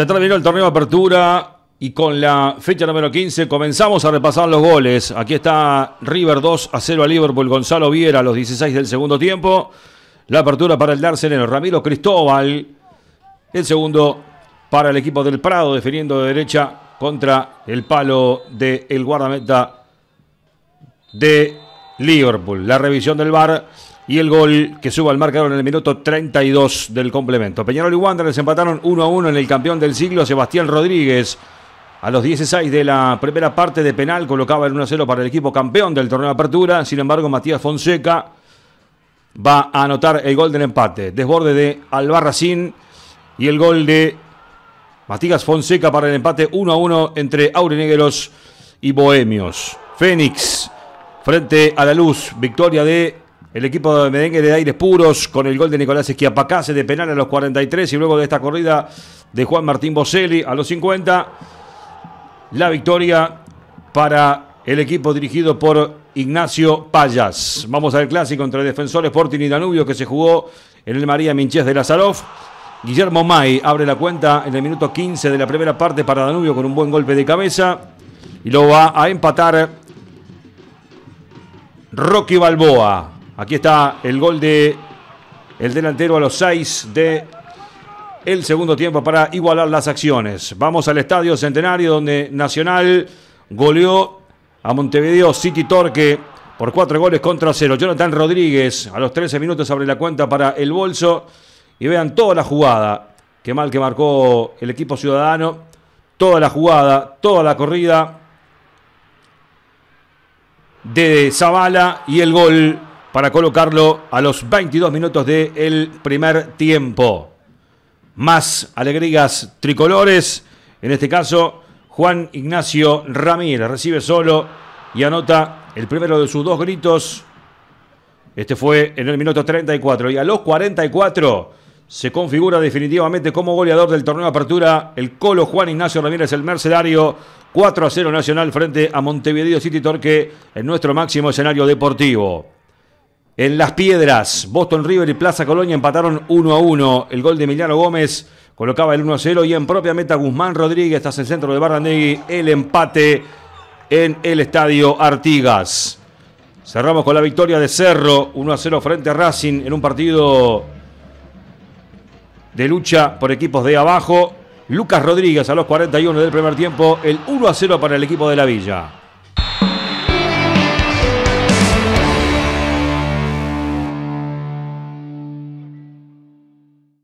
Se terminó el torneo de apertura y con la fecha número 15 comenzamos a repasar los goles. Aquí está River 2 a 0 a Liverpool. Gonzalo Viera a los 16 del segundo tiempo. La apertura para el Darcenero. Ramiro Cristóbal. El segundo para el equipo del Prado, definiendo de derecha contra el palo del guardameta de Liverpool. La revisión del VAR y el gol que suba al marcador en el minuto 32 del complemento. Peñarol y Wanderers empataron 1 a 1 en el campeón del siglo Sebastián Rodríguez. A los 16 de la primera parte de penal colocaba el 1 a 0 para el equipo campeón del torneo de apertura. Sin embargo, Matías Fonseca va a anotar el gol del empate. Desborde de Albarracín y el gol de Matías Fonseca para el empate 1 a 1 entre Aurinegros y Bohemios. Fénix frente a la luz, victoria de el equipo de merengue de aires puros con el gol de Nicolás Esquiapacase de penal a los 43 y luego de esta corrida de Juan Martín Boselli a los 50. La victoria para el equipo dirigido por Ignacio Payas. Vamos al clásico entre Defensor Sporting y Danubio que se jugó en el María Minchés de lazaroff Guillermo May abre la cuenta en el minuto 15 de la primera parte para Danubio con un buen golpe de cabeza y lo va a empatar Rocky Balboa. Aquí está el gol de el delantero a los 6 de el segundo tiempo para igualar las acciones. Vamos al Estadio Centenario donde Nacional goleó a Montevideo City Torque por cuatro goles contra cero. Jonathan Rodríguez a los 13 minutos abre la cuenta para el bolso y vean toda la jugada. Qué mal que marcó el equipo ciudadano. Toda la jugada, toda la corrida de Zavala y el gol para colocarlo a los 22 minutos del primer tiempo. Más alegrías tricolores, en este caso Juan Ignacio Ramírez recibe solo y anota el primero de sus dos gritos. Este fue en el minuto 34 y a los 44 se configura definitivamente como goleador del torneo de apertura el Colo Juan Ignacio Ramírez, el mercenario 4 a 0 Nacional frente a Montevideo City Torque en nuestro máximo escenario deportivo. En Las Piedras, Boston River y Plaza Colonia empataron 1 a 1. El gol de Emiliano Gómez colocaba el 1 a 0 y en propia meta Guzmán Rodríguez hasta el centro de Barrandegui el empate en el estadio Artigas. Cerramos con la victoria de Cerro 1 a 0 frente a Racing en un partido de lucha por equipos de abajo. Lucas Rodríguez a los 41 del primer tiempo, el 1 a 0 para el equipo de la Villa.